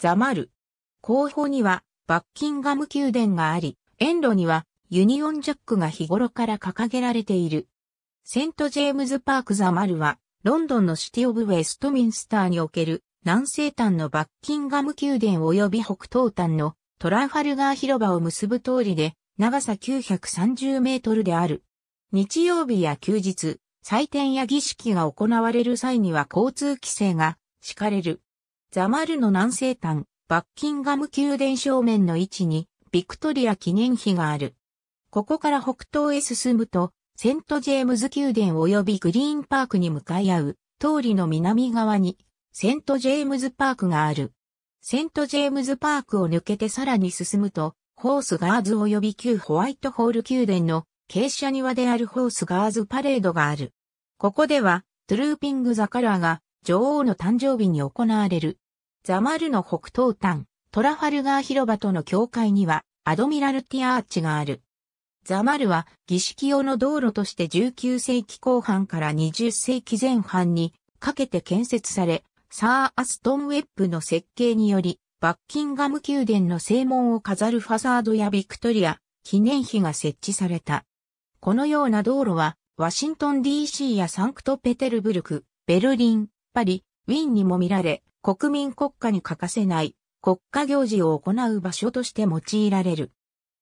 ザマル。後方にはバッキンガム宮殿があり、沿路にはユニオンジャックが日頃から掲げられている。セントジェームズパークザマルは、ロンドンのシティオブウェストミンスターにおける南西端のバッキンガム宮殿及び北東端のトランファルガー広場を結ぶ通りで、長さ930メートルである。日曜日や休日、祭典や儀式が行われる際には交通規制が敷かれる。ザマルの南西端、バッキンガム宮殿正面の位置に、ビクトリア記念碑がある。ここから北東へ進むと、セントジェームズ宮殿及びグリーンパークに向かい合う、通りの南側に、セントジェームズパークがある。セントジェームズパークを抜けてさらに進むと、ホースガーズ及び旧ホワイトホール宮殿の傾斜庭であるホースガーズパレードがある。ここでは、トゥルーピング・ザ・カラーが女王の誕生日に行われる。ザマルの北東端、トラファルガー広場との境界には、アドミラルティアーチがある。ザマルは儀式用の道路として19世紀後半から20世紀前半にかけて建設され、サー・アストン・ウェップの設計により、バッキンガム宮殿の正門を飾るファサードやビクトリア、記念碑が設置された。このような道路は、ワシントン DC やサンクトペテルブルク、ベルリン、ぱり、ウィーンにも見られ、国民国家に欠かせない国家行事を行う場所として用いられる。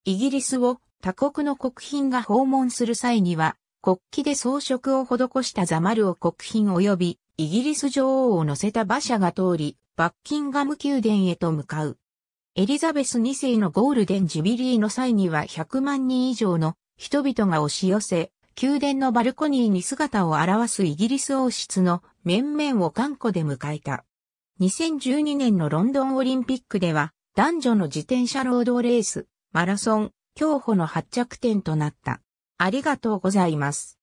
イギリスを他国の国賓が訪問する際には、国旗で装飾を施したザマルを国賓及びイギリス女王を乗せた馬車が通り、バッキンガム宮殿へと向かう。エリザベス2世のゴールデンジュビリーの際には100万人以上の人々が押し寄せ、宮殿のバルコニーに姿を現すイギリス王室の面々を頑固で迎えた。2012年のロンドンオリンピックでは、男女の自転車労働レース、マラソン、競歩の発着点となった。ありがとうございます。